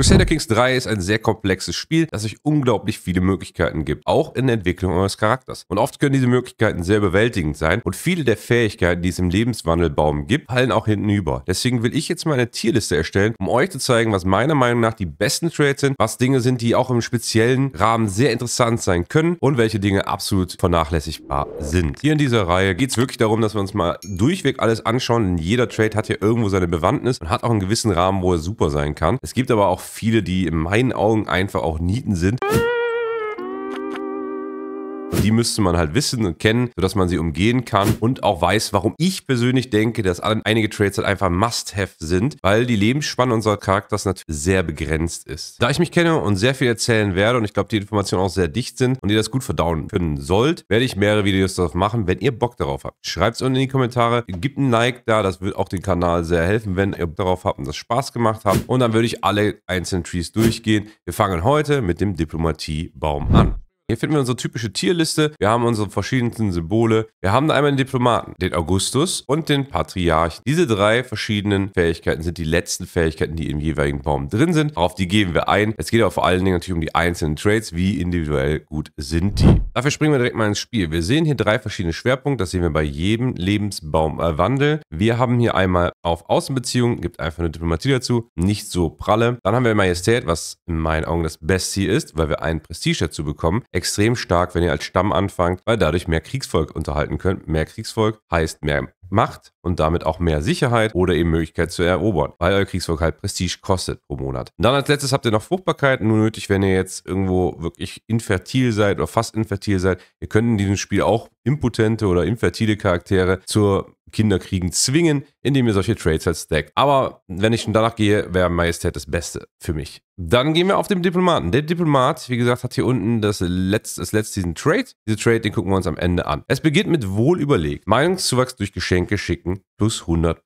Crusader Kings 3 ist ein sehr komplexes Spiel, das euch unglaublich viele Möglichkeiten gibt, auch in der Entwicklung eures Charakters. Und oft können diese Möglichkeiten sehr bewältigend sein und viele der Fähigkeiten, die es im Lebenswandelbaum gibt, fallen auch hintenüber. Deswegen will ich jetzt mal eine Tierliste erstellen, um euch zu zeigen, was meiner Meinung nach die besten Trades sind, was Dinge sind, die auch im speziellen Rahmen sehr interessant sein können und welche Dinge absolut vernachlässigbar sind. Hier in dieser Reihe geht es wirklich darum, dass wir uns mal durchweg alles anschauen, denn jeder Trade hat ja irgendwo seine Bewandtnis und hat auch einen gewissen Rahmen, wo er super sein kann. Es gibt aber auch viele, die in meinen Augen einfach auch Nieten sind. Die müsste man halt wissen und kennen, sodass man sie umgehen kann und auch weiß, warum ich persönlich denke, dass einige Trades halt einfach Must-Have sind, weil die Lebensspanne unserer Charakters natürlich sehr begrenzt ist. Da ich mich kenne und sehr viel erzählen werde und ich glaube, die Informationen auch sehr dicht sind und ihr das gut verdauen können sollt, werde ich mehrere Videos darauf machen, wenn ihr Bock darauf habt. Schreibt es unten in die Kommentare, gebt ein Like da, das wird auch den Kanal sehr helfen, wenn ihr Bock darauf habt und das Spaß gemacht habt. Und dann würde ich alle einzelnen Trees durchgehen. Wir fangen heute mit dem Diplomatiebaum an. Hier finden wir unsere typische Tierliste. Wir haben unsere verschiedensten Symbole. Wir haben einmal den Diplomaten, den Augustus und den Patriarchen. Diese drei verschiedenen Fähigkeiten sind die letzten Fähigkeiten, die im jeweiligen Baum drin sind. Auf die geben wir ein. Es geht aber vor allen Dingen natürlich um die einzelnen Trades. Wie individuell gut sind die? Dafür springen wir direkt mal ins Spiel. Wir sehen hier drei verschiedene Schwerpunkte. Das sehen wir bei jedem Lebensbaumwandel. Wir haben hier einmal auf Außenbeziehungen, gibt einfach eine Diplomatie dazu, nicht so pralle. Dann haben wir Majestät, was in meinen Augen das Beste hier ist, weil wir einen Prestige dazu bekommen extrem stark, wenn ihr als Stamm anfangt, weil dadurch mehr Kriegsvolk unterhalten könnt. Mehr Kriegsvolk heißt mehr Macht und damit auch mehr Sicherheit oder eben Möglichkeit zu erobern, weil euer Kriegsvolk halt Prestige kostet pro Monat. Und dann als letztes habt ihr noch Fruchtbarkeit, nur nötig, wenn ihr jetzt irgendwo wirklich infertil seid oder fast infertil seid. Ihr könnt in diesem Spiel auch impotente oder infertile Charaktere zur Kinder kriegen zwingen, indem ihr solche Trades halt stackt. Aber wenn ich schon danach gehe, wäre Majestät das Beste für mich. Dann gehen wir auf den Diplomaten. Der Diplomat, wie gesagt, hat hier unten das letzte, das letzte diesen Trade. Diese Trade, den gucken wir uns am Ende an. Es beginnt mit wohlüberlegt. Meinungszuwachs durch Geschenke schicken plus 100%.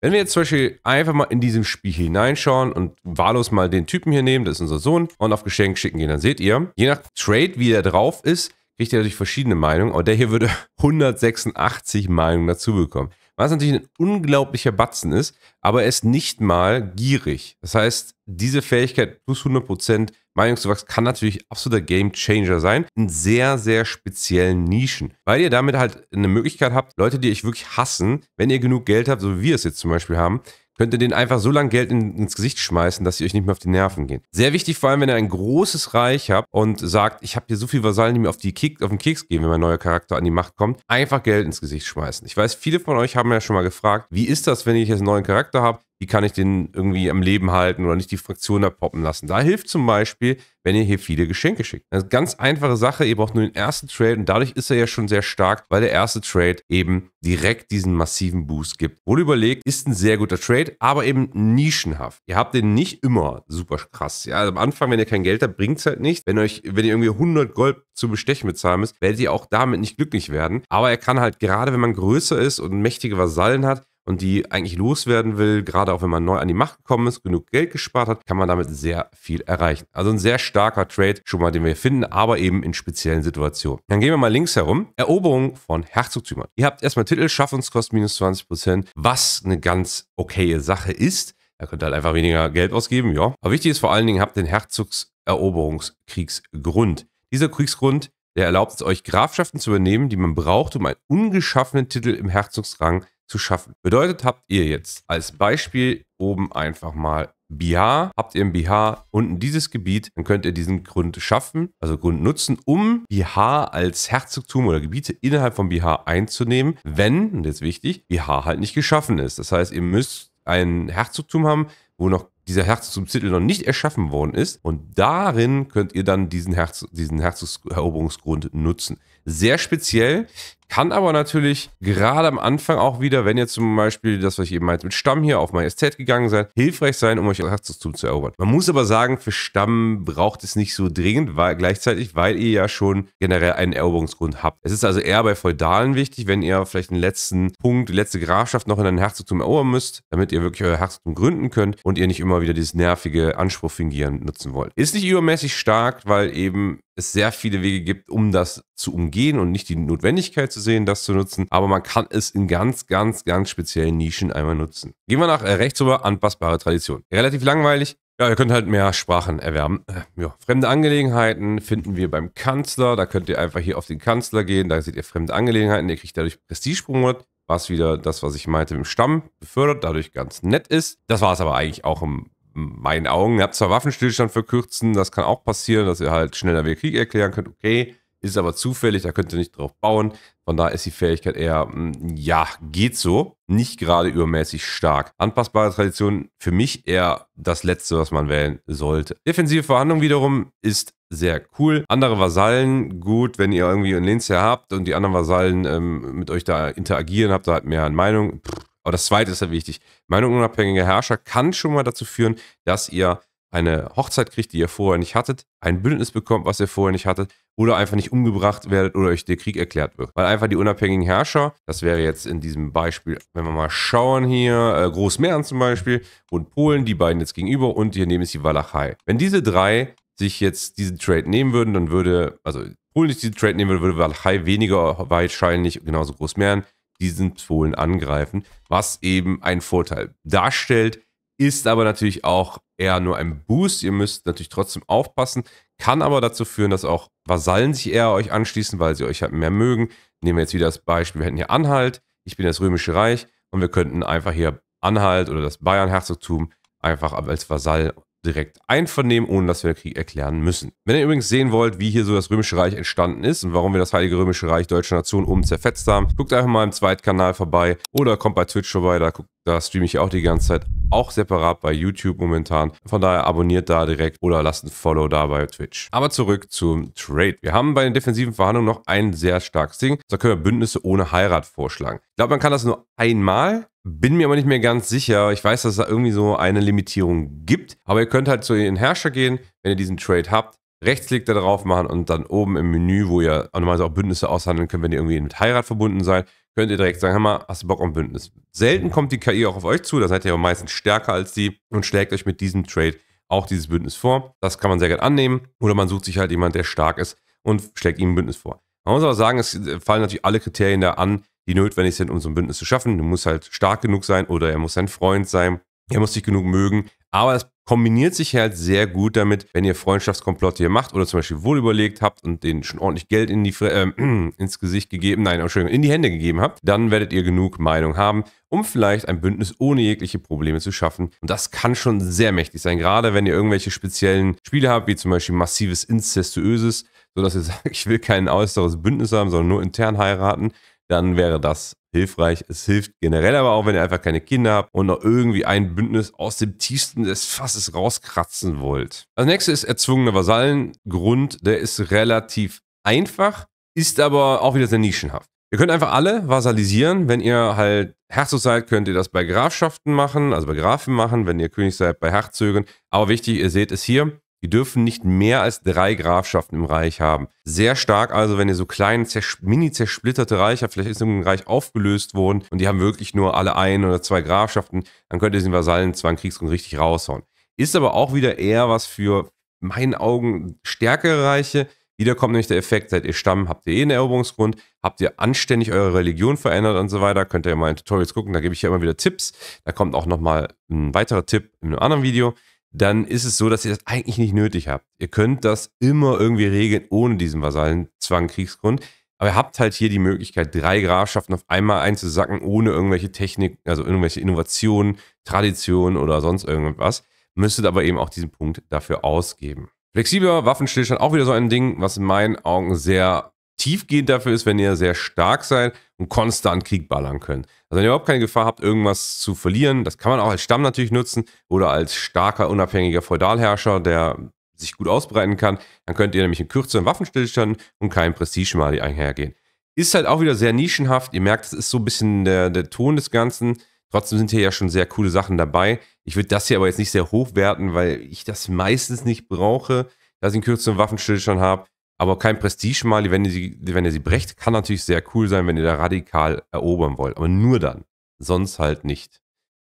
Wenn wir jetzt zum Beispiel einfach mal in diesem Spiel hineinschauen und wahllos mal den Typen hier nehmen, das ist unser Sohn, und auf Geschenk schicken gehen, dann seht ihr, je nach Trade, wie der drauf ist, kriegt ihr natürlich verschiedene Meinungen, aber der hier würde 186 Meinungen dazu bekommen. Was natürlich ein unglaublicher Batzen ist, aber er ist nicht mal gierig. Das heißt, diese Fähigkeit plus 100% Meinungszuwachs kann natürlich absoluter Gamechanger sein in sehr, sehr speziellen Nischen, weil ihr damit halt eine Möglichkeit habt, Leute, die euch wirklich hassen, wenn ihr genug Geld habt, so wie wir es jetzt zum Beispiel haben, könnt ihr denen einfach so lange Geld in, ins Gesicht schmeißen, dass sie euch nicht mehr auf die Nerven gehen. Sehr wichtig, vor allem, wenn ihr ein großes Reich habt und sagt, ich habe hier so viele Vasallen, die mir auf, die Kek auf den Keks gehen, wenn mein neuer Charakter an die Macht kommt, einfach Geld ins Gesicht schmeißen. Ich weiß, viele von euch haben ja schon mal gefragt, wie ist das, wenn ich jetzt einen neuen Charakter habe? wie kann ich den irgendwie am Leben halten oder nicht die Fraktion poppen lassen. Da hilft zum Beispiel, wenn ihr hier viele Geschenke schickt. eine ganz einfache Sache, ihr braucht nur den ersten Trade und dadurch ist er ja schon sehr stark, weil der erste Trade eben direkt diesen massiven Boost gibt. Wohl überlegt, ist ein sehr guter Trade, aber eben nischenhaft. Ihr habt den nicht immer super krass. Ja, also am Anfang, wenn ihr kein Geld habt, bringt es halt nichts. Wenn, wenn ihr irgendwie 100 Gold zu bestechen bezahlen müsst, werdet ihr auch damit nicht glücklich werden. Aber er kann halt gerade, wenn man größer ist und mächtige Vasallen hat, und die eigentlich loswerden will, gerade auch wenn man neu an die Macht gekommen ist, genug Geld gespart hat, kann man damit sehr viel erreichen. Also ein sehr starker Trade schon mal, den wir finden, aber eben in speziellen Situationen. Dann gehen wir mal links herum. Eroberung von Herzogtümern. Ihr habt erstmal Titel Schaffungskosten minus 20%, was eine ganz okaye Sache ist. Ihr könnt halt einfach weniger Geld ausgeben, ja. Aber wichtig ist vor allen Dingen, habt den Herzogseroberungskriegsgrund. Dieser Kriegsgrund, der erlaubt es euch, Grafschaften zu übernehmen, die man braucht, um einen ungeschaffenen Titel im Herzogsrang zu zu schaffen. Bedeutet habt ihr jetzt als Beispiel oben einfach mal Bihar, habt ihr im Bihar unten dieses Gebiet, dann könnt ihr diesen Grund schaffen, also Grund nutzen, um Bihar als Herzogtum oder Gebiete innerhalb von Bihar einzunehmen, wenn, und jetzt wichtig, Bihar halt nicht geschaffen ist. Das heißt, ihr müsst ein Herzogtum haben, wo noch dieser Herzogstitel noch nicht erschaffen worden ist. Und darin könnt ihr dann diesen, Herz, diesen Herzogseroberungsgrund nutzen sehr speziell, kann aber natürlich gerade am Anfang auch wieder, wenn ihr zum Beispiel das, was ich eben meinte, mit Stamm hier auf Majestät gegangen seid, hilfreich sein, um euch Herzogtum zu erobern. Man muss aber sagen, für Stamm braucht es nicht so dringend, weil, gleichzeitig, weil ihr ja schon generell einen Eroberungsgrund habt. Es ist also eher bei Feudalen wichtig, wenn ihr vielleicht den letzten Punkt, die letzte Grafschaft noch in ein Herzogtum erobern müsst, damit ihr wirklich euer Herzogtum gründen könnt und ihr nicht immer wieder dieses nervige Anspruch fingieren nutzen wollt. Ist nicht übermäßig stark, weil eben es sehr viele Wege gibt, um das zu umgehen und nicht die Notwendigkeit zu sehen, das zu nutzen. Aber man kann es in ganz, ganz, ganz speziellen Nischen einmal nutzen. Gehen wir nach äh, rechts über anpassbare Tradition. Relativ langweilig. Ja, ihr könnt halt mehr Sprachen erwerben. Äh, ja, fremde Angelegenheiten finden wir beim Kanzler. Da könnt ihr einfach hier auf den Kanzler gehen. Da seht ihr fremde Angelegenheiten. Ihr kriegt dadurch Prestigepromote was wieder das, was ich meinte, im Stamm befördert, dadurch ganz nett ist. Das war es aber eigentlich auch im meinen Augen, ihr habt zwar Waffenstillstand verkürzen, das kann auch passieren, dass ihr halt schneller wie Krieg erklären könnt, okay, ist aber zufällig, da könnt ihr nicht drauf bauen. Von daher ist die Fähigkeit eher, mm, ja, geht so, nicht gerade übermäßig stark. Anpassbare Tradition für mich eher das Letzte, was man wählen sollte. Defensive Verhandlung wiederum ist sehr cool. Andere Vasallen, gut, wenn ihr irgendwie einen Linz habt und die anderen Vasallen ähm, mit euch da interagieren, habt ihr halt mehr an Meinung. Pff, aber das Zweite ist ja wichtig. unabhängiger Herrscher kann schon mal dazu führen, dass ihr eine Hochzeit kriegt, die ihr vorher nicht hattet, ein Bündnis bekommt, was ihr vorher nicht hattet, oder einfach nicht umgebracht werdet oder euch der Krieg erklärt wird. Weil einfach die unabhängigen Herrscher, das wäre jetzt in diesem Beispiel, wenn wir mal schauen hier, äh, Großmähren zum Beispiel und Polen, die beiden jetzt gegenüber und hier neben ist die Walachei. Wenn diese drei sich jetzt diesen Trade nehmen würden, dann würde, also Polen nicht diesen Trade nehmen würde, würde Walachei weniger wahrscheinlich, genauso Großmähren, diesen Fohlen angreifen, was eben einen Vorteil darstellt, ist aber natürlich auch eher nur ein Boost. Ihr müsst natürlich trotzdem aufpassen, kann aber dazu führen, dass auch Vasallen sich eher euch anschließen, weil sie euch halt mehr mögen. Nehmen wir jetzt wieder das Beispiel, wir hätten hier Anhalt, ich bin das Römische Reich und wir könnten einfach hier Anhalt oder das Bayern-Herzogtum einfach als Vasall direkt einvernehmen, ohne dass wir den Krieg erklären müssen. Wenn ihr übrigens sehen wollt, wie hier so das Römische Reich entstanden ist und warum wir das Heilige Römische Reich deutscher Nation oben zerfetzt haben, guckt einfach mal im Zweitkanal vorbei oder kommt bei Twitch vorbei, da, da streame ich auch die ganze Zeit, auch separat bei YouTube momentan. Von daher abonniert da direkt oder lasst ein Follow da bei Twitch. Aber zurück zum Trade. Wir haben bei den defensiven Verhandlungen noch ein sehr starkes Ding. Da können wir Bündnisse ohne Heirat vorschlagen. Ich glaube, man kann das nur einmal bin mir aber nicht mehr ganz sicher. Ich weiß, dass es da irgendwie so eine Limitierung gibt. Aber ihr könnt halt zu den Herrscher gehen, wenn ihr diesen Trade habt. Rechtsklick da drauf machen und dann oben im Menü, wo ihr normalerweise auch Bündnisse aushandeln könnt, wenn ihr irgendwie mit Heirat verbunden seid, könnt ihr direkt sagen, hör mal, hast du Bock auf ein Bündnis? Selten kommt die KI auch auf euch zu, da seid ihr aber meistens stärker als die und schlägt euch mit diesem Trade auch dieses Bündnis vor. Das kann man sehr gerne annehmen oder man sucht sich halt jemand, der stark ist und schlägt ihm ein Bündnis vor. Man muss aber sagen, es fallen natürlich alle Kriterien da an, die notwendig sind, um so ein Bündnis zu schaffen. Du musst halt stark genug sein oder er muss sein Freund sein, er muss dich genug mögen. Aber es kombiniert sich halt sehr gut damit, wenn ihr Freundschaftskomplotte hier macht oder zum Beispiel wohl überlegt habt und denen schon ordentlich Geld in die äh, ins Gesicht gegeben, nein, Entschuldigung, in die Hände gegeben habt, dann werdet ihr genug Meinung haben, um vielleicht ein Bündnis ohne jegliche Probleme zu schaffen. Und das kann schon sehr mächtig sein, gerade wenn ihr irgendwelche speziellen Spiele habt, wie zum Beispiel massives Inzestuöses, sodass ihr sagt, ich will kein äußeres Bündnis haben, sondern nur intern heiraten dann wäre das hilfreich. Es hilft generell aber auch, wenn ihr einfach keine Kinder habt und noch irgendwie ein Bündnis aus dem tiefsten des Fasses rauskratzen wollt. Das nächste ist erzwungene Vasallengrund. Der ist relativ einfach, ist aber auch wieder sehr nischenhaft. Ihr könnt einfach alle vasalisieren. Wenn ihr halt Herzog seid, könnt ihr das bei Grafschaften machen, also bei Grafen machen, wenn ihr König seid, bei Herzögen. Aber wichtig, ihr seht es hier, die dürfen nicht mehr als drei Grafschaften im Reich haben. Sehr stark also, wenn ihr so kleine, zers mini zersplitterte Reiche habt, vielleicht ist irgendein Reich aufgelöst worden und die haben wirklich nur alle ein oder zwei Grafschaften, dann könnt ihr diesen Vasallenzwang Kriegsgrund richtig raushauen. Ist aber auch wieder eher was für, meinen Augen, stärkere Reiche. Wieder kommt nämlich der Effekt, seid ihr Stamm, habt ihr eh einen Eroberungsgrund, habt ihr anständig eure Religion verändert und so weiter. Könnt ihr mal in Tutorials gucken, da gebe ich ja immer wieder Tipps. Da kommt auch nochmal ein weiterer Tipp in einem anderen Video dann ist es so, dass ihr das eigentlich nicht nötig habt. Ihr könnt das immer irgendwie regeln ohne diesen Vasallenzwang, Kriegsgrund. Aber ihr habt halt hier die Möglichkeit, drei Grafschaften auf einmal einzusacken, ohne irgendwelche Technik, also irgendwelche Innovationen, Traditionen oder sonst irgendwas. Müsstet aber eben auch diesen Punkt dafür ausgeben. Flexibler Waffenstillstand, auch wieder so ein Ding, was in meinen Augen sehr tiefgehend dafür ist, wenn ihr sehr stark seid und konstant Krieg ballern könnt. Also wenn ihr überhaupt keine Gefahr habt, irgendwas zu verlieren, das kann man auch als Stamm natürlich nutzen oder als starker, unabhängiger Feudalherrscher, der sich gut ausbreiten kann, dann könnt ihr nämlich einen kürzeren Waffenstillstand und keinen Prestige-Mali einhergehen. Ist halt auch wieder sehr nischenhaft. Ihr merkt, es ist so ein bisschen der, der Ton des Ganzen. Trotzdem sind hier ja schon sehr coole Sachen dabei. Ich würde das hier aber jetzt nicht sehr hochwerten, weil ich das meistens nicht brauche, dass ich einen kürzeren Waffenstillstand habe. Aber kein Prestige-Mali, wenn, ihr sie, wenn ihr sie brecht, kann natürlich sehr cool sein, wenn ihr da radikal erobern wollt. Aber nur dann. Sonst halt nicht.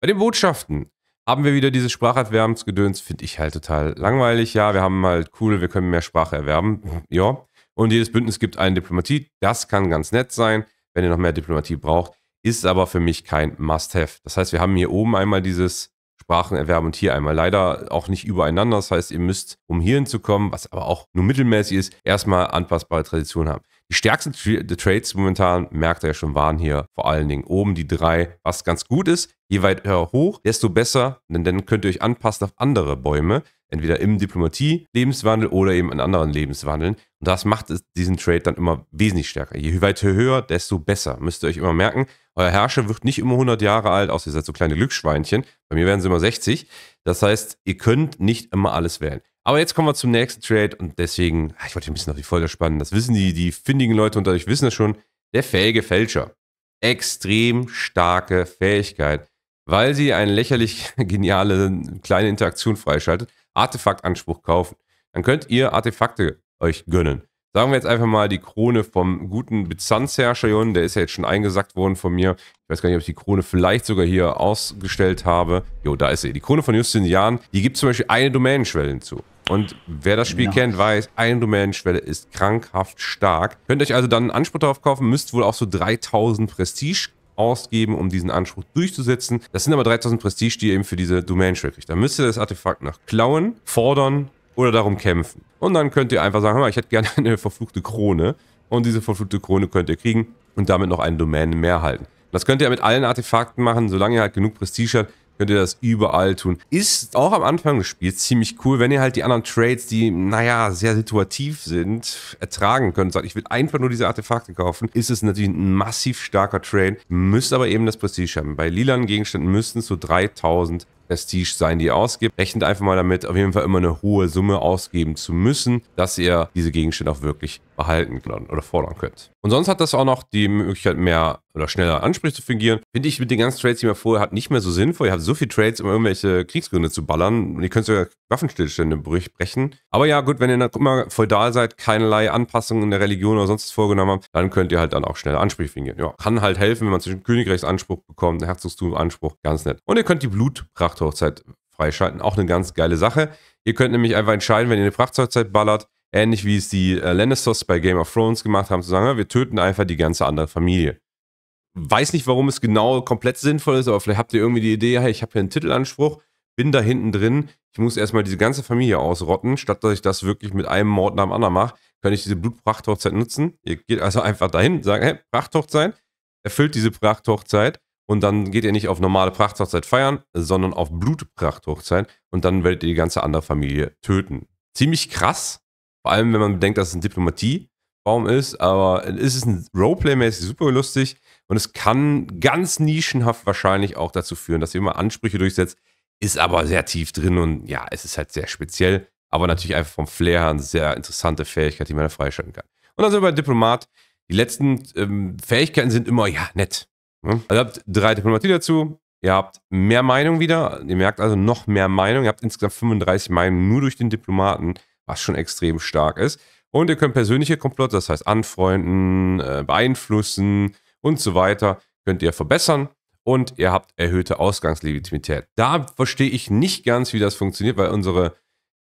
Bei den Botschaften haben wir wieder dieses Spracherwerbensgedöns. Finde ich halt total langweilig. Ja, wir haben halt cool, wir können mehr Sprache erwerben. Ja. Und jedes Bündnis gibt eine Diplomatie. Das kann ganz nett sein, wenn ihr noch mehr Diplomatie braucht. Ist aber für mich kein Must-Have. Das heißt, wir haben hier oben einmal dieses Sprachen erwerben und hier einmal. Leider auch nicht übereinander. Das heißt, ihr müsst, um hierhin zu kommen, was aber auch nur mittelmäßig ist, erstmal anpassbare Traditionen haben. Die stärksten Trades momentan, merkt ihr ja schon, waren hier vor allen Dingen oben die drei, was ganz gut ist. Je weiter hoch, desto besser, denn dann könnt ihr euch anpassen auf andere Bäume, entweder im Diplomatie-Lebenswandel oder eben in anderen Lebenswandeln. Und das macht diesen Trade dann immer wesentlich stärker. Je weiter höher, desto besser. Müsst ihr euch immer merken, euer Herrscher wird nicht immer 100 Jahre alt, außer ihr seid so kleine Glücksschweinchen. Bei mir werden sie immer 60. Das heißt, ihr könnt nicht immer alles wählen. Aber jetzt kommen wir zum nächsten Trade und deswegen, ah, ich wollte hier ein bisschen auf die Folter spannen. Das wissen die, die findigen Leute unter euch wissen das schon. Der fähige Fälscher. Extrem starke Fähigkeit, weil sie eine lächerlich geniale kleine Interaktion freischaltet. Artefaktanspruch kaufen. Dann könnt ihr Artefakte euch gönnen. Sagen wir jetzt einfach mal die Krone vom guten Byzanzherrscher Jon, der ist ja jetzt schon eingesackt worden von mir. Ich weiß gar nicht, ob ich die Krone vielleicht sogar hier ausgestellt habe. Jo, da ist sie. Die Krone von Justinian, die gibt zum Beispiel eine Domänenschwelle hinzu. Und wer das Spiel genau. kennt, weiß, eine Domänenschwelle ist krankhaft stark. Könnt euch also dann einen Anspruch darauf kaufen, müsst wohl auch so 3000 Prestige ausgeben, um diesen Anspruch durchzusetzen. Das sind aber 3000 Prestige, die ihr eben für diese Domänenschwelle kriegt. Dann müsst ihr das Artefakt noch klauen, fordern oder darum kämpfen. Und dann könnt ihr einfach sagen, hör mal, ich hätte gerne eine verfluchte Krone. Und diese verfluchte Krone könnt ihr kriegen und damit noch eine Domänen mehr halten. Das könnt ihr mit allen Artefakten machen, solange ihr halt genug Prestige habt, könnt ihr das überall tun. Ist auch am Anfang des Spiels ziemlich cool, wenn ihr halt die anderen Trades, die, naja, sehr situativ sind, ertragen könnt. Sagt, ich will einfach nur diese Artefakte kaufen. Ist es natürlich ein massiv starker Trade, müsst aber eben das Prestige haben. Bei lilanen Gegenständen müssten es so 3000 Prestige sein, die ihr ausgibt. Rechnet einfach mal damit, auf jeden Fall immer eine hohe Summe ausgeben zu müssen, dass ihr diese Gegenstände auch wirklich behalten oder fordern könnt. Und sonst hat das auch noch die Möglichkeit, mehr oder schneller Ansprüche zu fingieren. Finde ich mit den ganzen Trades, die man vorher hat, nicht mehr so sinnvoll. Ihr habt so viele Trades, um irgendwelche Kriegsgründe zu ballern. Und ihr könnt sogar Waffenstillstände brechen. Aber ja, gut, wenn ihr dann immer feudal seid, keinerlei Anpassungen in der Religion oder sonst was vorgenommen habt, dann könnt ihr halt dann auch schneller Ansprüche fingieren. Ja, kann halt helfen, wenn man zwischen Königreichsanspruch bekommt, Herzogstumanspruch. Ganz nett. Und ihr könnt die Blutprachthochzeit freischalten. Auch eine ganz geile Sache. Ihr könnt nämlich einfach entscheiden, wenn ihr eine Prachthochzeit ballert, Ähnlich wie es die äh, Lannisters bei Game of Thrones gemacht haben, zu sagen, ja, wir töten einfach die ganze andere Familie. Weiß nicht, warum es genau komplett sinnvoll ist, aber vielleicht habt ihr irgendwie die Idee, hey, ich habe hier einen Titelanspruch, bin da hinten drin, ich muss erstmal diese ganze Familie ausrotten, statt dass ich das wirklich mit einem Mord nach dem anderen mache, kann ich diese Blutprachthochzeit nutzen. Ihr geht also einfach dahin, sagt, hey, Prachthochzeit, erfüllt diese Prachthochzeit und dann geht ihr nicht auf normale Prachthochzeit feiern, sondern auf Blutprachthochzeit und dann werdet ihr die ganze andere Familie töten. Ziemlich krass, vor allem, wenn man bedenkt, dass es ein Diplomatiebaum ist, aber es ist ein Roleplay-mäßig super lustig und es kann ganz nischenhaft wahrscheinlich auch dazu führen, dass ihr immer Ansprüche durchsetzt, ist aber sehr tief drin und ja, es ist halt sehr speziell, aber natürlich einfach vom Flair her eine sehr interessante Fähigkeit, die man da freischalten kann. Und dann sind wir bei Diplomat. Die letzten ähm, Fähigkeiten sind immer, ja, nett. Ne? Also ihr habt drei Diplomatie dazu, Ihr habt mehr Meinung wieder. Ihr merkt also noch mehr Meinung. Ihr habt insgesamt 35 Meinungen nur durch den Diplomaten was schon extrem stark ist. Und ihr könnt persönliche Komplotte, das heißt anfreunden, äh, beeinflussen und so weiter, könnt ihr verbessern und ihr habt erhöhte Ausgangslegitimität. Da verstehe ich nicht ganz, wie das funktioniert, weil unsere,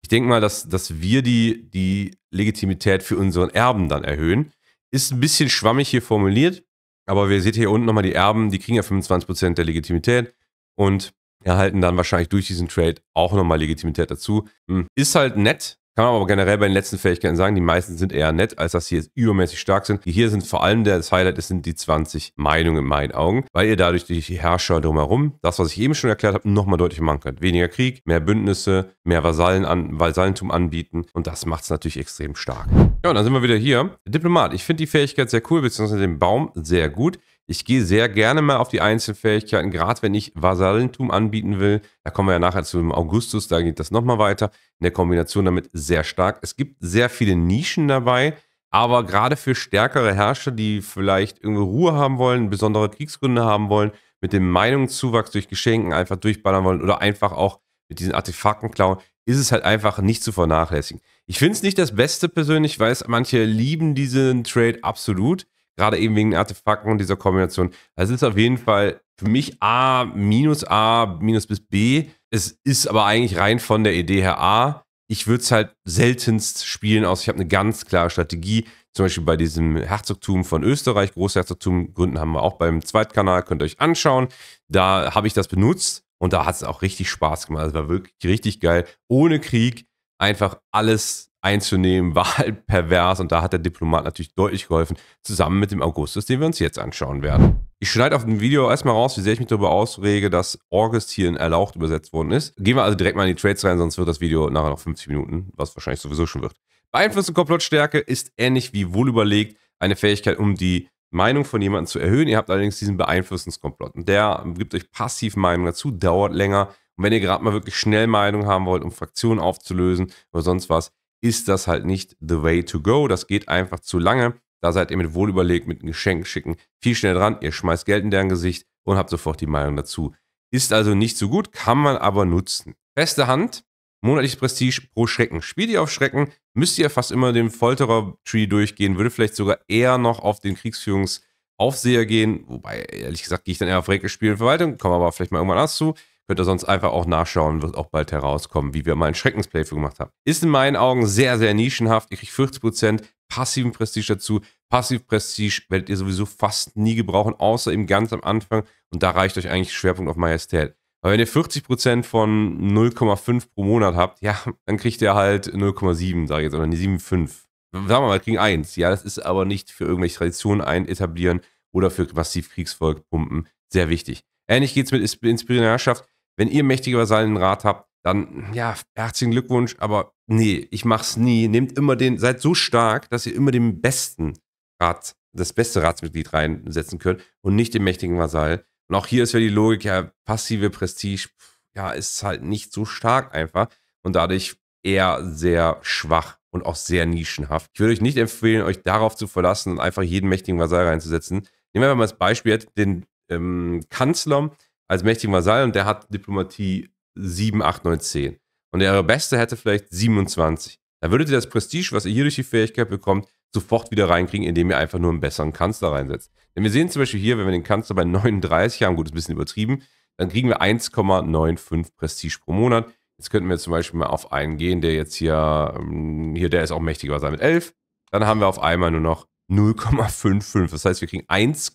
ich denke mal, dass, dass wir die, die Legitimität für unseren Erben dann erhöhen. Ist ein bisschen schwammig hier formuliert, aber wir seht hier unten nochmal die Erben, die kriegen ja 25% der Legitimität und erhalten dann wahrscheinlich durch diesen Trade auch nochmal Legitimität dazu. Hm, ist halt nett, kann man aber generell bei den letzten Fähigkeiten sagen, die meisten sind eher nett, als dass sie jetzt übermäßig stark sind. Die hier sind vor allem das Highlight, das sind die 20 Meinungen in meinen Augen, weil ihr dadurch die Herrscher drumherum, das, was ich eben schon erklärt habe, nochmal deutlich machen könnt. Weniger Krieg, mehr Bündnisse, mehr Vasallen an, Vasallentum anbieten und das macht es natürlich extrem stark. Ja, und dann sind wir wieder hier. Diplomat, ich finde die Fähigkeit sehr cool, beziehungsweise den Baum sehr gut. Ich gehe sehr gerne mal auf die Einzelfähigkeiten, gerade wenn ich Vasallentum anbieten will. Da kommen wir ja nachher zu dem Augustus, da geht das nochmal weiter. In der Kombination damit sehr stark. Es gibt sehr viele Nischen dabei, aber gerade für stärkere Herrscher, die vielleicht irgendwo Ruhe haben wollen, besondere Kriegsgründe haben wollen, mit dem Meinungszuwachs durch Geschenken einfach durchballern wollen oder einfach auch mit diesen Artefakten klauen, ist es halt einfach nicht zu vernachlässigen. Ich finde es nicht das Beste persönlich, weil manche lieben diesen Trade absolut gerade eben wegen Artefakten und dieser Kombination. Es ist auf jeden Fall für mich A minus A minus bis B. Es ist aber eigentlich rein von der Idee her A. Ich würde es halt seltenst spielen, aus. ich habe eine ganz klare Strategie. Zum Beispiel bei diesem Herzogtum von Österreich, Großherzogtum gründen haben wir auch beim Zweitkanal, könnt ihr euch anschauen. Da habe ich das benutzt und da hat es auch richtig Spaß gemacht. Es war wirklich richtig geil. Ohne Krieg einfach alles einzunehmen, war halt pervers und da hat der Diplomat natürlich deutlich geholfen, zusammen mit dem Augustus, den wir uns jetzt anschauen werden. Ich schneide auf dem Video erstmal raus, wie sehr ich mich darüber ausrege, dass August hier in Erlaucht übersetzt worden ist. Gehen wir also direkt mal in die Trades rein, sonst wird das Video nachher noch 50 Minuten, was wahrscheinlich sowieso schon wird. Beeinfluss Komplottstärke ist ähnlich wie wohlüberlegt eine Fähigkeit, um die Meinung von jemandem zu erhöhen. Ihr habt allerdings diesen Beeinflussungskomplott und der gibt euch passiv Meinung dazu, dauert länger. Und wenn ihr gerade mal wirklich schnell Meinung haben wollt, um Fraktionen aufzulösen oder sonst was, ist das halt nicht the way to go. Das geht einfach zu lange. Da seid ihr mit Wohlüberlegt, mit einem Geschenk schicken, viel schneller dran. Ihr schmeißt Geld in deren Gesicht und habt sofort die Meinung dazu. Ist also nicht so gut, kann man aber nutzen. Beste Hand, monatliches Prestige pro Schrecken. Spielt ihr auf Schrecken, müsst ihr fast immer den Folterer-Tree durchgehen, würde vielleicht sogar eher noch auf den Kriegsführungsaufseher gehen. Wobei, ehrlich gesagt, gehe ich dann eher auf Räke und Verwaltung, komme aber vielleicht mal irgendwann anders zu. Könnt ihr sonst einfach auch nachschauen, wird auch bald herauskommen, wie wir mal ein Schreckensplay gemacht haben. Ist in meinen Augen sehr, sehr nischenhaft. Ich kriege 40% passiven Prestige dazu. Passiv Prestige werdet ihr sowieso fast nie gebrauchen, außer eben ganz am Anfang. Und da reicht euch eigentlich Schwerpunkt auf Majestät. Aber wenn ihr 40% von 0,5 pro Monat habt, ja, dann kriegt ihr halt 0,7, sage ich jetzt, oder 7,5. Sagen wir mal, kriegen eins. Ja, das ist aber nicht für irgendwelche Traditionen ein etablieren oder für massiv Kriegsvolk pumpen. Sehr wichtig. Ähnlich geht es mit inspirierender wenn ihr mächtige Vasallen Rat habt, dann ja, herzlichen Glückwunsch, aber nee, ich mach's nie. Nehmt immer den, seid so stark, dass ihr immer den besten Rat, das beste Ratsmitglied reinsetzen könnt und nicht den mächtigen Vasall. Und auch hier ist ja die Logik, ja, passive Prestige, ja, ist halt nicht so stark einfach und dadurch eher sehr schwach und auch sehr nischenhaft. Ich würde euch nicht empfehlen, euch darauf zu verlassen und einfach jeden mächtigen Vasall reinzusetzen. Nehmen wir mal das Beispiel den ähm, Kanzler als mächtigen Vasallen und der hat Diplomatie 7, 8, 9, 10. Und der Beste hätte vielleicht 27. Da würdet ihr das Prestige, was ihr hier durch die Fähigkeit bekommt, sofort wieder reinkriegen, indem ihr einfach nur einen besseren Kanzler reinsetzt. Denn wir sehen zum Beispiel hier, wenn wir den Kanzler bei 39 haben, gut, ist ein bisschen übertrieben, dann kriegen wir 1,95 Prestige pro Monat. Jetzt könnten wir zum Beispiel mal auf einen gehen, der jetzt hier, ähm, hier, der ist auch mächtiger sein mit 11. Dann haben wir auf einmal nur noch 0,55. Das heißt, wir kriegen 1,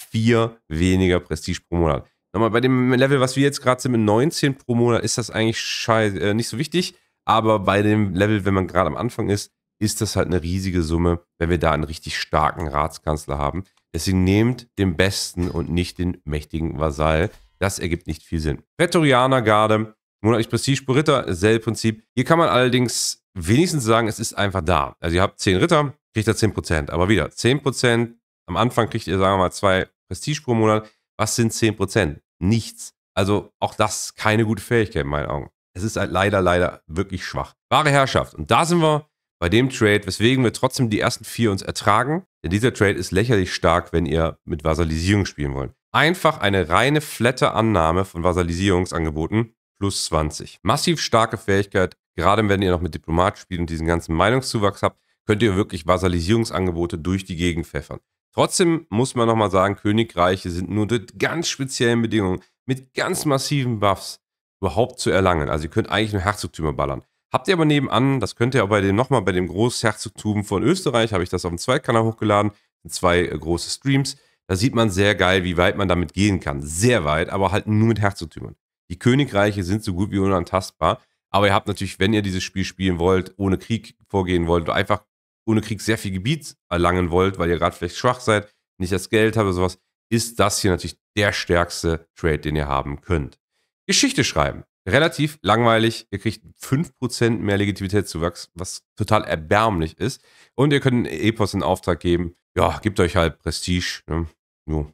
vier weniger Prestige pro Monat. Nochmal, bei dem Level, was wir jetzt gerade sind mit 19 pro Monat, ist das eigentlich scheiß, äh, nicht so wichtig. Aber bei dem Level, wenn man gerade am Anfang ist, ist das halt eine riesige Summe, wenn wir da einen richtig starken Ratskanzler haben. Deswegen nehmt den Besten und nicht den mächtigen Vasall. Das ergibt nicht viel Sinn. Garde, monatlich Prestige pro Ritter, selbe Prinzip. Hier kann man allerdings wenigstens sagen, es ist einfach da. Also ihr habt 10 Ritter, kriegt da 10%. Aber wieder, 10% am Anfang kriegt ihr, sagen wir mal, zwei Prestige pro Monat. Was sind 10%? Nichts. Also auch das keine gute Fähigkeit in meinen Augen. Es ist halt leider, leider wirklich schwach. Wahre Herrschaft. Und da sind wir bei dem Trade, weswegen wir trotzdem die ersten vier uns ertragen. Denn dieser Trade ist lächerlich stark, wenn ihr mit Vasalisierung spielen wollt. Einfach eine reine flatte Annahme von Vasalisierungsangeboten plus 20. Massiv starke Fähigkeit, gerade wenn ihr noch mit Diplomat spielt und diesen ganzen Meinungszuwachs habt, könnt ihr wirklich Vasalisierungsangebote durch die Gegend pfeffern. Trotzdem muss man nochmal sagen, Königreiche sind nur mit ganz speziellen Bedingungen mit ganz massiven Buffs überhaupt zu erlangen. Also ihr könnt eigentlich nur Herzogtümer ballern. Habt ihr aber nebenan, das könnt ihr auch bei dem nochmal bei dem Großherzogtum von Österreich, habe ich das auf dem Zweitkanal hochgeladen, zwei äh, große Streams. Da sieht man sehr geil, wie weit man damit gehen kann. Sehr weit, aber halt nur mit Herzogtümern. Die Königreiche sind so gut wie unantastbar. Aber ihr habt natürlich, wenn ihr dieses Spiel spielen wollt, ohne Krieg vorgehen wollt, einfach ohne Krieg sehr viel Gebiet erlangen wollt, weil ihr gerade vielleicht schwach seid, nicht das Geld habt oder sowas, ist das hier natürlich der stärkste Trade, den ihr haben könnt. Geschichte schreiben. Relativ langweilig. Ihr kriegt 5% mehr Legitimitätszuwachs, was total erbärmlich ist. Und ihr könnt einen Epos in Auftrag geben. Ja, gebt euch halt Prestige. Ne?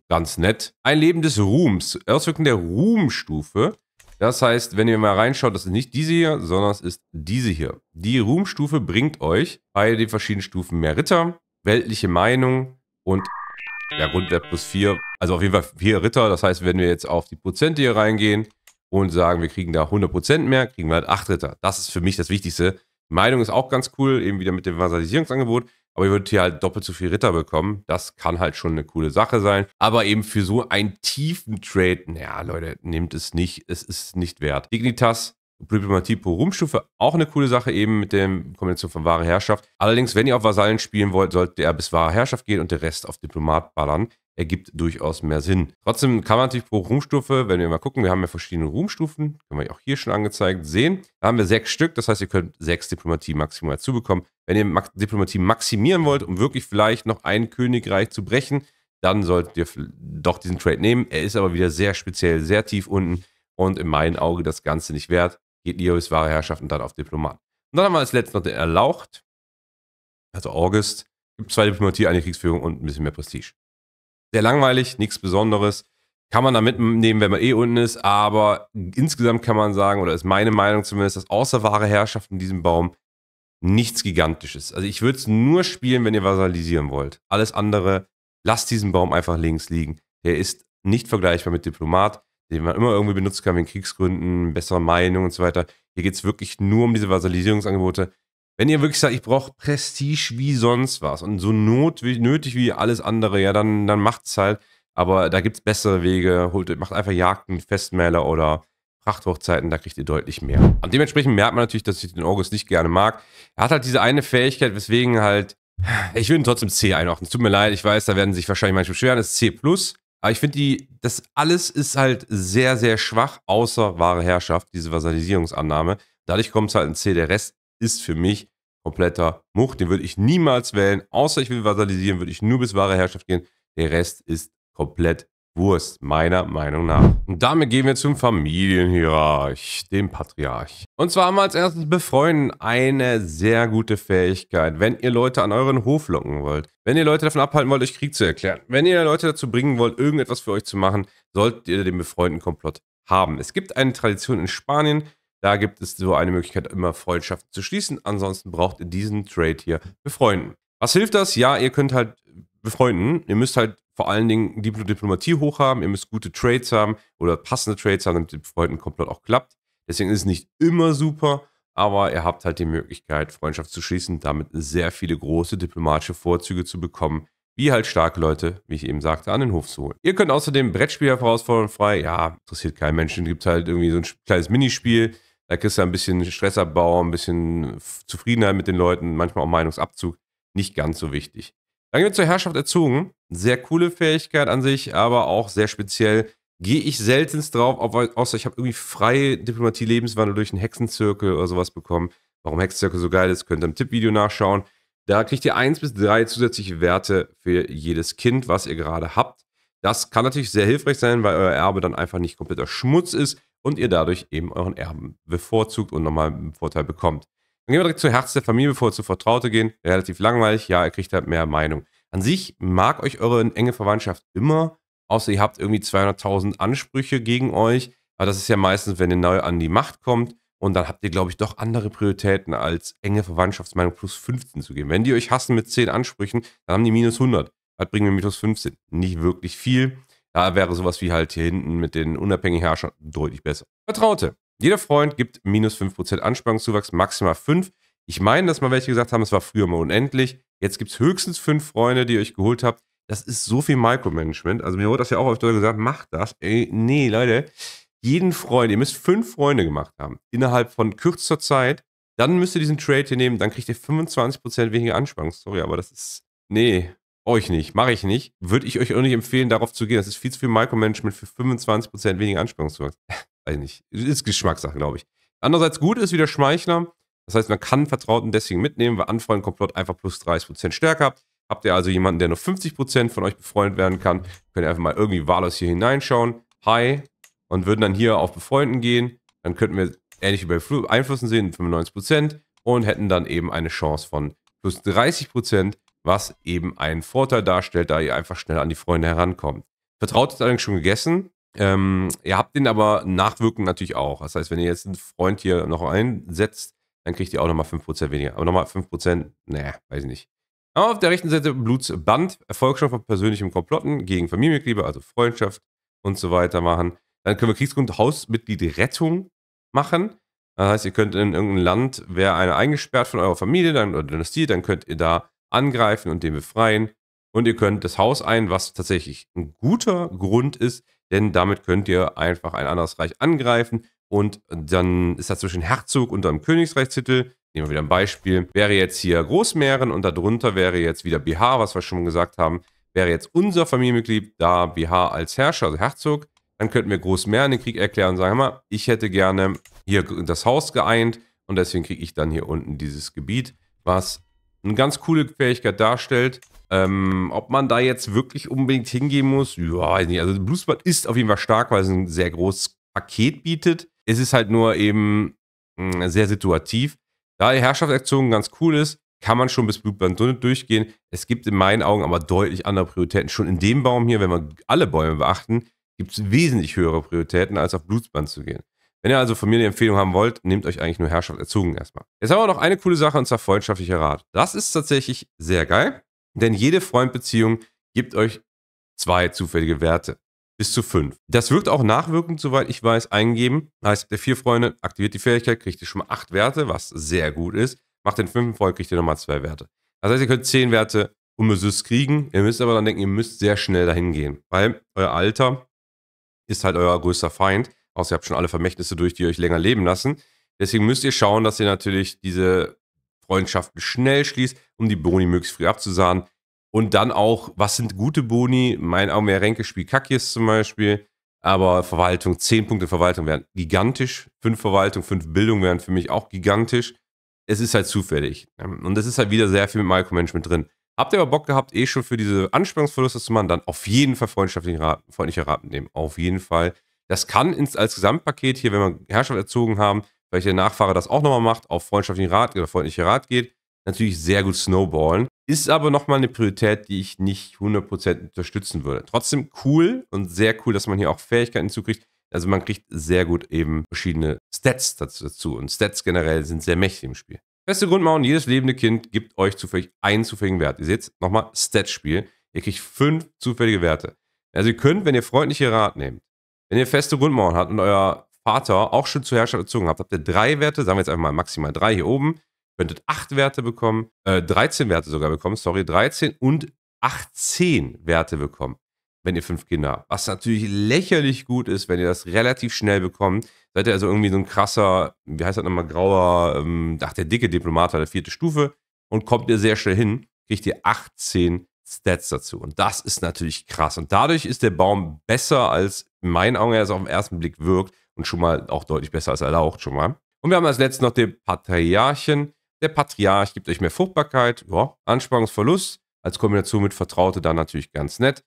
ganz nett. Ein Leben des Ruhms. Auswirkungen der Ruhmstufe. Das heißt, wenn ihr mal reinschaut, das ist nicht diese hier, sondern es ist diese hier. Die Ruhmstufe bringt euch bei den verschiedenen Stufen mehr Ritter, weltliche Meinung und der Grundwert plus 4. Also auf jeden Fall 4 Ritter. Das heißt, wenn wir jetzt auf die Prozente hier reingehen und sagen, wir kriegen da 100% mehr, kriegen wir halt 8 Ritter. Das ist für mich das Wichtigste. Meinung ist auch ganz cool, eben wieder mit dem Vasalisierungsangebot aber ihr würdet hier halt doppelt so viel Ritter bekommen. Das kann halt schon eine coole Sache sein. Aber eben für so einen tiefen Trade, naja, Leute, nehmt es nicht. Es ist nicht wert. Dignitas Diplomatie pro Ruhmstufe, auch eine coole Sache eben mit der Kombination von wahre Herrschaft. Allerdings, wenn ihr auf Vasallen spielen wollt, sollte er bis wahre Herrschaft gehen und der Rest auf Diplomat ballern. Ergibt durchaus mehr Sinn. Trotzdem kann man natürlich pro Ruhmstufe, wenn wir mal gucken, wir haben ja verschiedene Ruhmstufen, können wir auch hier schon angezeigt sehen. Da haben wir sechs Stück, das heißt, ihr könnt sechs Diplomatie maximal dazu bekommen. Wenn ihr Diplomatie maximieren wollt, um wirklich vielleicht noch ein Königreich zu brechen, dann solltet ihr doch diesen Trade nehmen. Er ist aber wieder sehr speziell, sehr tief unten und in meinen Augen das Ganze nicht wert geht Leois wahre Herrschaft und dann auf Diplomat. Und dann haben wir als letztes noch den Erlaucht, also August. Gibt zwei Diplomatie, eine Kriegsführung und ein bisschen mehr Prestige. Sehr langweilig, nichts Besonderes. Kann man da mitnehmen, wenn man eh unten ist, aber insgesamt kann man sagen, oder ist meine Meinung zumindest, dass außer wahre Herrschaft in diesem Baum nichts Gigantisches. Also ich würde es nur spielen, wenn ihr vasalisieren wollt. Alles andere, lasst diesen Baum einfach links liegen. Der ist nicht vergleichbar mit Diplomat den man immer irgendwie benutzen kann wegen Kriegsgründen, bessere Meinung und so weiter. Hier geht es wirklich nur um diese Vasalisierungsangebote. Wenn ihr wirklich sagt, ich brauche Prestige wie sonst was und so not, wie, nötig wie alles andere, ja, dann, dann macht es halt. Aber da gibt es bessere Wege. Holt, macht einfach Jagden, Festmäler oder Prachthochzeiten, da kriegt ihr deutlich mehr. Und dementsprechend merkt man natürlich, dass ich den August nicht gerne mag. Er hat halt diese eine Fähigkeit, weswegen halt. Ich würde ihn trotzdem C einordnen. Tut mir leid, ich weiß, da werden sich wahrscheinlich manche beschweren. Das ist C. Aber ich finde, das alles ist halt sehr, sehr schwach, außer wahre Herrschaft, diese Vasalisierungsannahme. Dadurch kommt es halt ein C. Der Rest ist für mich kompletter Much. Den würde ich niemals wählen. Außer ich will vasalisieren, würde ich nur bis wahre Herrschaft gehen. Der Rest ist komplett Wurst, meiner Meinung nach. Und damit gehen wir zum Familienhierarch, dem Patriarch. Und zwar haben wir als erstes Befreunden eine sehr gute Fähigkeit, wenn ihr Leute an euren Hof locken wollt. Wenn ihr Leute davon abhalten wollt, euch Krieg zu erklären. Wenn ihr Leute dazu bringen wollt, irgendetwas für euch zu machen, solltet ihr den befreunden Komplott haben. Es gibt eine Tradition in Spanien, da gibt es so eine Möglichkeit, immer Freundschaften zu schließen. Ansonsten braucht ihr diesen Trade hier befreunden. Was hilft das? Ja, ihr könnt halt befreunden. Ihr müsst halt vor allen Dingen die Diplomatie hoch haben, ihr müsst gute Trades haben oder passende Trades haben, damit ihr Freunden komplett auch klappt. Deswegen ist es nicht immer super, aber ihr habt halt die Möglichkeit, Freundschaft zu schließen, damit sehr viele große diplomatische Vorzüge zu bekommen, wie halt starke Leute, wie ich eben sagte, an den Hof zu holen. Ihr könnt außerdem Brettspieler herausfordern frei, ja, interessiert keinen Menschen, gibt halt irgendwie so ein kleines Minispiel, da kriegst du ein bisschen Stressabbau, ein bisschen Zufriedenheit mit den Leuten, manchmal auch Meinungsabzug, nicht ganz so wichtig. Dann wird zur Herrschaft erzogen. Sehr coole Fähigkeit an sich, aber auch sehr speziell. Gehe ich seltenst drauf, außer ich habe irgendwie freie Diplomatie, Lebenswandel durch einen Hexenzirkel oder sowas bekommen. Warum Hexenzirkel so geil ist, könnt ihr im Tippvideo nachschauen. Da kriegt ihr eins bis drei zusätzliche Werte für jedes Kind, was ihr gerade habt. Das kann natürlich sehr hilfreich sein, weil euer Erbe dann einfach nicht kompletter Schmutz ist und ihr dadurch eben euren Erben bevorzugt und nochmal einen Vorteil bekommt. Dann gehen wir direkt zu Herz der Familie, bevor wir zu Vertraute gehen. Relativ langweilig, ja, ihr kriegt halt mehr Meinung. An sich mag euch eure enge Verwandtschaft immer, außer ihr habt irgendwie 200.000 Ansprüche gegen euch. Aber das ist ja meistens, wenn ihr neu an die Macht kommt. Und dann habt ihr, glaube ich, doch andere Prioritäten als enge Verwandtschaftsmeinung plus 15 zu geben. Wenn die euch hassen mit 10 Ansprüchen, dann haben die minus 100. Was halt bringen wir mit plus 15. Nicht wirklich viel. Da wäre sowas wie halt hier hinten mit den unabhängigen Herrschern deutlich besser. Vertraute. Jeder Freund gibt minus 5% Anspannungszuwachs, maximal 5. Ich meine, dass mal welche gesagt haben, es war früher mal unendlich. Jetzt gibt es höchstens 5 Freunde, die ihr euch geholt habt. Das ist so viel Micromanagement. Also mir wurde das ja auch öfter gesagt, macht das. Ey, nee, Leute. Jeden Freund, ihr müsst 5 Freunde gemacht haben, innerhalb von kürzester Zeit. Dann müsst ihr diesen Trade hier nehmen, dann kriegt ihr 25% weniger Anspannung. Sorry, aber das ist, nee, euch nicht, mache ich nicht. Würde ich euch auch nicht empfehlen, darauf zu gehen. Das ist viel zu viel Micromanagement für 25% weniger Anspannungszuwachs weiß nicht, ist Geschmackssache, glaube ich. Andererseits gut ist wieder Schmeichler. Das heißt, man kann Vertrauten deswegen mitnehmen, weil Anfreunden komplett einfach plus 30% stärker habt. ihr also jemanden, der nur 50% von euch befreundet werden kann, könnt ihr einfach mal irgendwie wahllos hier hineinschauen. Hi. Und würden dann hier auf Befreunden gehen. Dann könnten wir ähnlich wie bei Einflüssen sehen, 95%. Und hätten dann eben eine Chance von plus 30%, was eben einen Vorteil darstellt, da ihr einfach schnell an die Freunde herankommt. Vertraut ist allerdings schon gegessen. Ähm, ihr habt den aber nachwirkend natürlich auch. Das heißt, wenn ihr jetzt einen Freund hier noch einsetzt, dann kriegt ihr auch nochmal 5% weniger. Aber nochmal 5%, naja, ne, weiß ich nicht. Aber auf der rechten Seite Blutsband, Erfolgsstoff von persönlichem Komplotten gegen Familienmitglieder, also Freundschaft und so weiter machen. Dann können wir Kriegsgrund Hausmitglied Rettung machen. Das heißt, ihr könnt in irgendein Land, wäre einer eingesperrt von eurer Familie dann, oder Dynastie, dann könnt ihr da angreifen und den befreien. Und ihr könnt das Haus ein, was tatsächlich ein guter Grund ist, denn damit könnt ihr einfach ein anderes Reich angreifen und dann ist da zwischen Herzog und einem Königsreichstitel. Nehmen wir wieder ein Beispiel. Wäre jetzt hier Großmähren und darunter wäre jetzt wieder BH, was wir schon gesagt haben. Wäre jetzt unser Familienmitglied da BH als Herrscher, also Herzog, dann könnten wir Großmähren den Krieg erklären und sagen, hör mal, ich hätte gerne hier das Haus geeint und deswegen kriege ich dann hier unten dieses Gebiet, was eine ganz coole Fähigkeit darstellt. Ähm, ob man da jetzt wirklich unbedingt hingehen muss, ja, weiß nicht. Also Bluesbad ist auf jeden Fall stark, weil es ein sehr großes Paket bietet. Es ist halt nur eben hm, sehr situativ. Da die Herrschaftsaktion ganz cool ist, kann man schon bis Blutband durchgehen. Es gibt in meinen Augen aber deutlich andere Prioritäten. Schon in dem Baum hier, wenn wir alle Bäume beachten, gibt es wesentlich höhere Prioritäten, als auf Blutsband zu gehen. Wenn ihr also von mir eine Empfehlung haben wollt, nehmt euch eigentlich nur Herrschaft erzogen erstmal. Jetzt haben wir noch eine coole Sache und zwar freundschaftlicher Rat. Das ist tatsächlich sehr geil. Denn jede Freundbeziehung gibt euch zwei zufällige Werte. Bis zu fünf. Das wirkt auch nachwirkend, soweit ich weiß, eingeben. Heißt, habt vier Freunde, aktiviert die Fähigkeit, kriegt ihr schon mal acht Werte, was sehr gut ist. Macht den fünften Freund, kriegt ihr nochmal zwei Werte. Das heißt, ihr könnt zehn Werte unbesüßt kriegen. Ihr müsst aber dann denken, ihr müsst sehr schnell dahin gehen. Weil euer Alter ist halt euer größter Feind. Außer ihr habt schon alle Vermächtnisse durch, die euch länger leben lassen. Deswegen müsst ihr schauen, dass ihr natürlich diese Freundschaften schnell schließt, um die Boni möglichst früh abzusahnen. Und dann auch, was sind gute Boni? Mein Augenmerk, Ränke spielt Kakis zum Beispiel. Aber Verwaltung, 10 Punkte Verwaltung wären gigantisch. 5 Verwaltung, 5 Bildung wären für mich auch gigantisch. Es ist halt zufällig. Und das ist halt wieder sehr viel mit Micromanagement drin. Habt ihr aber Bock gehabt, eh schon für diese Anspannungsverluste zu machen, dann auf jeden Fall freundschaftlichen Raten, freundliche Raten nehmen. Auf jeden Fall. Das kann ins, als Gesamtpaket hier, wenn wir Herrschaft erzogen haben, welcher Nachfahre das auch nochmal macht, auf freundschaftlichen Rat oder freundlichen Rat geht, natürlich sehr gut snowballen. Ist aber nochmal eine Priorität, die ich nicht 100% unterstützen würde. Trotzdem cool und sehr cool, dass man hier auch Fähigkeiten zukriegt. Also man kriegt sehr gut eben verschiedene Stats dazu. Und Stats generell sind sehr mächtig im Spiel. Beste Grundmauern, jedes lebende Kind gibt euch zufällig einen zufälligen Wert. Ihr seht es, nochmal, Stats-Spiel. Ihr kriegt fünf zufällige Werte. Also ihr könnt, wenn ihr freundliche Rat nehmt, wenn ihr feste Grundmauern habt und euer Vater auch schon zu Herrschaft erzogen habt, habt ihr drei Werte, sagen wir jetzt einfach mal maximal drei hier oben, könntet acht Werte bekommen, äh, 13 Werte sogar bekommen, sorry, 13 und 18 Werte bekommen, wenn ihr fünf Kinder habt. Was natürlich lächerlich gut ist, wenn ihr das relativ schnell bekommt. Seid ihr also irgendwie so ein krasser, wie heißt das nochmal, grauer, ähm, ach, der dicke Diplomat der vierte Stufe und kommt ihr sehr schnell hin, kriegt ihr 18 Stats dazu. Und das ist natürlich krass. Und dadurch ist der Baum besser, als in meinen Augen er es auf den ersten Blick wirkt und schon mal auch deutlich besser als erlaucht schon mal. Und wir haben als letztes noch den Patriarchen. Der Patriarch gibt euch mehr Fruchtbarkeit, ja, Anspannungsverlust, als Kombination mit Vertraute dann natürlich ganz nett.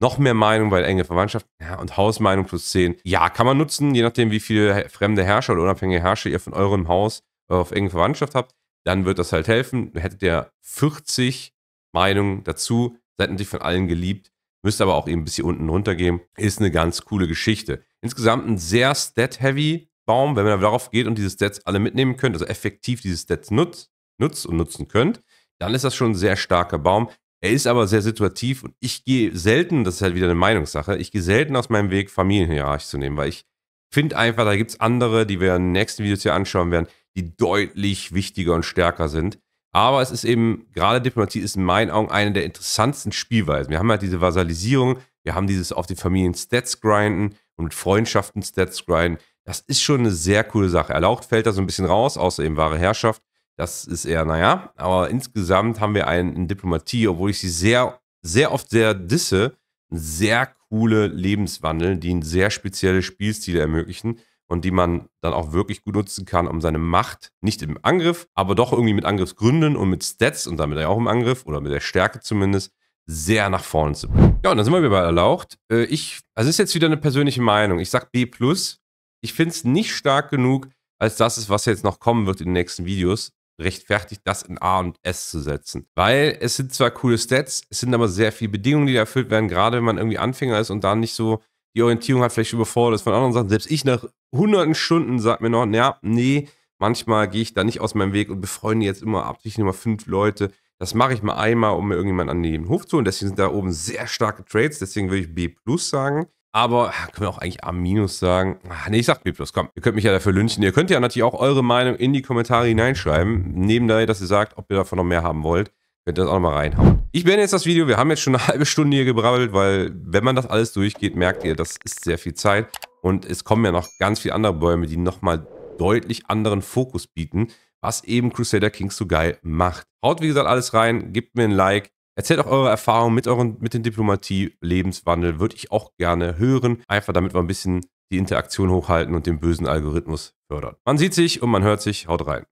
Noch mehr Meinung, weil enge Verwandtschaft ja, und Hausmeinung plus 10. Ja, kann man nutzen, je nachdem, wie viele fremde Herrscher oder unabhängige Herrscher ihr von eurem Haus äh, auf enge Verwandtschaft habt. Dann wird das halt helfen. Hättet ihr 40 Meinungen dazu, seid natürlich von allen geliebt müsste aber auch eben ein bisschen unten runtergehen. Ist eine ganz coole Geschichte. Insgesamt ein sehr stat-heavy Baum, wenn man darauf geht und diese Stats alle mitnehmen könnt, also effektiv diese Stats nutzt, nutzt und nutzen könnt, dann ist das schon ein sehr starker Baum. Er ist aber sehr situativ und ich gehe selten, das ist halt wieder eine Meinungssache, ich gehe selten aus meinem Weg, Familienhierarchie zu nehmen, weil ich finde einfach, da gibt es andere, die wir in den nächsten Videos hier anschauen werden, die deutlich wichtiger und stärker sind. Aber es ist eben, gerade Diplomatie ist in meinen Augen eine der interessantesten Spielweisen. Wir haben halt diese Vasalisierung, wir haben dieses auf die Familien Stats grinden und mit Freundschaften Stats grinden. Das ist schon eine sehr coole Sache. Erlaucht fällt da so ein bisschen raus, außer eben wahre Herrschaft. Das ist eher, naja. Aber insgesamt haben wir einen in Diplomatie, obwohl ich sie sehr, sehr oft sehr disse, sehr coole Lebenswandel, die einen sehr spezielle Spielstil ermöglichen und die man dann auch wirklich gut nutzen kann, um seine Macht nicht im Angriff, aber doch irgendwie mit Angriffsgründen und mit Stats und damit ja auch im Angriff oder mit der Stärke zumindest sehr nach vorne zu bringen. Ja, und dann sind wir wieder bei erlaucht. Äh, ich, also ist jetzt wieder eine persönliche Meinung. Ich sag B+. Ich finde es nicht stark genug, als das ist, was jetzt noch kommen wird in den nächsten Videos, rechtfertigt, das in A und S zu setzen. Weil es sind zwar coole Stats, es sind aber sehr viele Bedingungen, die erfüllt werden, gerade wenn man irgendwie Anfänger ist und da nicht so die Orientierung hat vielleicht überfordert ist von anderen Sachen. Selbst ich nach hunderten Stunden sagt mir noch, ja, nee, manchmal gehe ich da nicht aus meinem Weg und befreunde jetzt immer ab. absichtlich mal fünf Leute. Das mache ich mal einmal, um mir irgendjemand an den Hof zu holen. Deswegen sind da oben sehr starke Trades. Deswegen würde ich B plus sagen. Aber können wir auch eigentlich A- minus sagen? Ach, nee, ich sag B+. plus. Komm, ihr könnt mich ja dafür lynchen. Ihr könnt ja natürlich auch eure Meinung in die Kommentare hineinschreiben. Neben daher, dass ihr sagt, ob ihr davon noch mehr haben wollt. Könnt ihr das auch nochmal reinhauen. Ich beende jetzt das Video. Wir haben jetzt schon eine halbe Stunde hier gebrabbelt, weil wenn man das alles durchgeht, merkt ihr, das ist sehr viel Zeit. Und es kommen ja noch ganz viele andere Bäume, die nochmal deutlich anderen Fokus bieten, was eben Crusader Kings so geil macht. Haut wie gesagt alles rein, gebt mir ein Like, Erzählt auch eure Erfahrungen mit, euren, mit dem Diplomatie-Lebenswandel. Würde ich auch gerne hören. Einfach damit wir ein bisschen die Interaktion hochhalten und den bösen Algorithmus fördern. Man sieht sich und man hört sich. Haut rein.